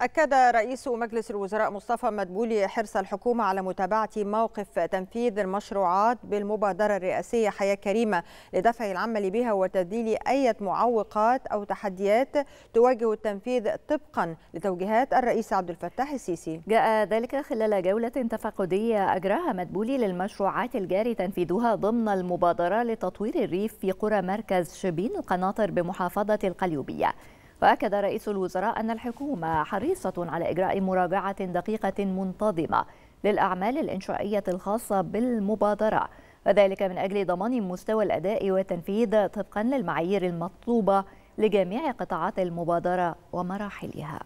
أكد رئيس مجلس الوزراء مصطفى مدبولي حرص الحكومة على متابعة موقف تنفيذ المشروعات بالمبادرة الرئاسية حياة كريمة لدفع العمل بها وتذليل أي معوقات أو تحديات تواجه التنفيذ طبقا لتوجيهات الرئيس عبد الفتاح السيسي جاء ذلك خلال جولة تفقدية أجراها مدبولي للمشروعات الجاري تنفيذها ضمن المبادرة لتطوير الريف في قرى مركز شبين القناطر بمحافظة القليوبية وأكد رئيس الوزراء أن الحكومة حريصة على إجراء مراجعة دقيقة منتظمة للأعمال الإنشائية الخاصة بالمبادرة وذلك من أجل ضمان مستوى الأداء والتنفيذ طبقا للمعايير المطلوبة لجميع قطاعات المبادرة ومراحلها